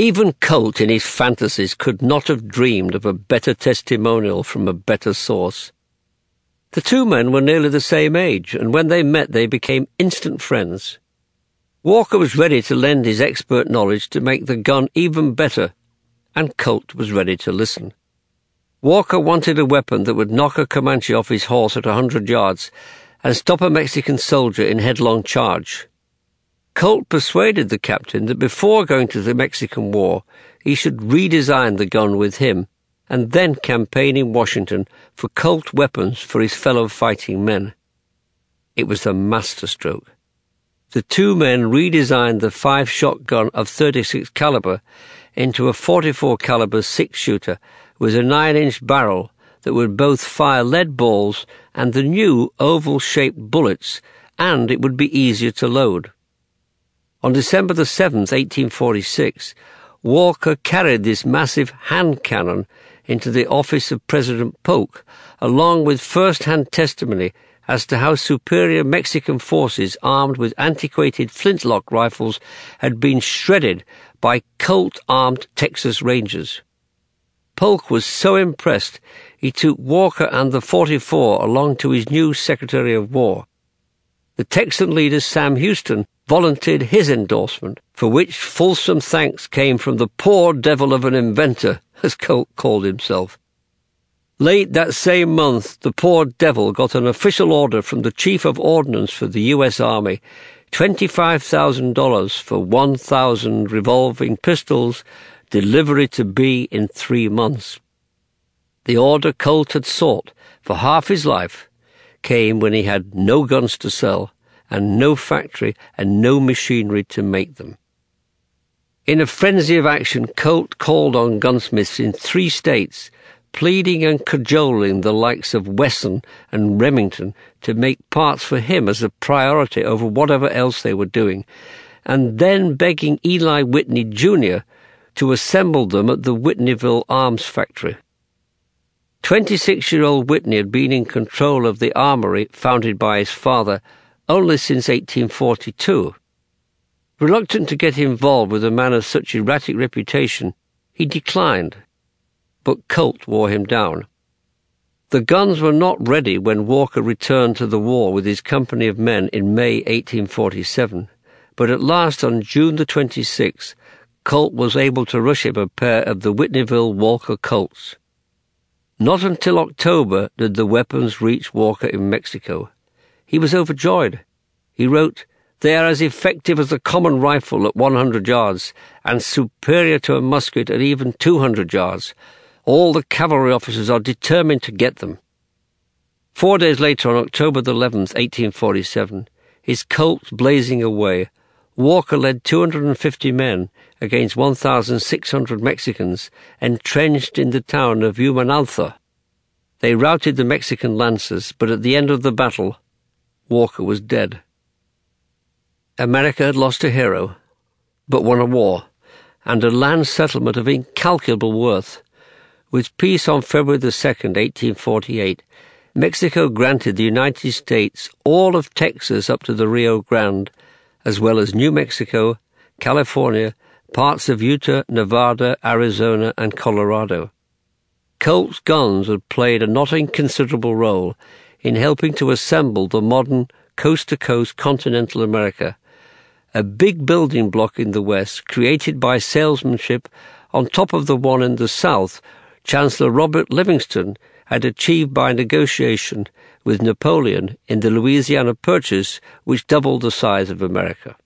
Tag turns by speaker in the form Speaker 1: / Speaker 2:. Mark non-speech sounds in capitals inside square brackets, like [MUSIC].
Speaker 1: Even Colt in his fantasies could not have dreamed of a better testimonial from a better source. The two men were nearly the same age, and when they met they became instant friends. Walker was ready to lend his expert knowledge to make the gun even better, and Colt was ready to listen. Walker wanted a weapon that would knock a Comanche off his horse at a hundred yards and stop a Mexican soldier in headlong charge. Colt persuaded the captain that before going to the Mexican War, he should redesign the gun with him and then campaign in Washington for Colt weapons for his fellow fighting men. It was a masterstroke. The two men redesigned the five shotgun of 36 caliber into a 44 caliber six shooter with a 9-inch barrel that would both fire lead balls and the new oval-shaped bullets, and it would be easier to load. On December the 7th, 1846, Walker carried this massive hand cannon into the office of President Polk, along with first-hand testimony as to how superior Mexican forces armed with antiquated flintlock rifles had been shredded by Colt armed Texas Rangers. Polk was so impressed he took Walker and the 44 along to his new Secretary of War. The Texan leader Sam Houston volunteered his endorsement, for which fulsome thanks came from the poor devil of an inventor, [LAUGHS] as Colt called himself. Late that same month, the poor devil got an official order from the Chief of Ordnance for the U.S. Army $25,000 for 1,000 revolving pistols, delivery to be in three months. The order Colt had sought for half his life came when he had no guns to sell and no factory and no machinery to make them. In a frenzy of action, Colt called on gunsmiths in three states, pleading and cajoling the likes of Wesson and Remington to make parts for him as a priority over whatever else they were doing, and then begging Eli Whitney Jr. to assemble them at the Whitneyville Arms Factory. 26 year old Whitney had been in control of the armory founded by his father only since 1842. Reluctant to get involved with a man of such erratic reputation, he declined, but Colt wore him down. The guns were not ready when Walker returned to the war with his company of men in May 1847, but at last on June the 26th, Colt was able to rush him a pair of the Whitneyville Walker Colts. Not until October did the weapons reach Walker in Mexico. He was overjoyed. He wrote, They are as effective as the common rifle at 100 yards, and superior to a musket at even 200 yards. All the cavalry officers are determined to get them. Four days later, on October 11, 1847, his Colt blazing away, Walker led 250 men against 1,600 Mexicans entrenched in the town of Humanaltha. They routed the Mexican lancers, but at the end of the battle, Walker was dead. America had lost a hero, but won a war, and a land settlement of incalculable worth. With peace on February the 2nd, 1848, Mexico granted the United States all of Texas up to the Rio Grande, as well as New Mexico, California, parts of Utah, Nevada, Arizona, and Colorado. Colt's guns had played a not inconsiderable role in helping to assemble the modern coast to coast continental America, a big building block in the West created by salesmanship on top of the one in the South Chancellor Robert Livingston had achieved by negotiation with Napoleon in the Louisiana Purchase, which doubled the size of America.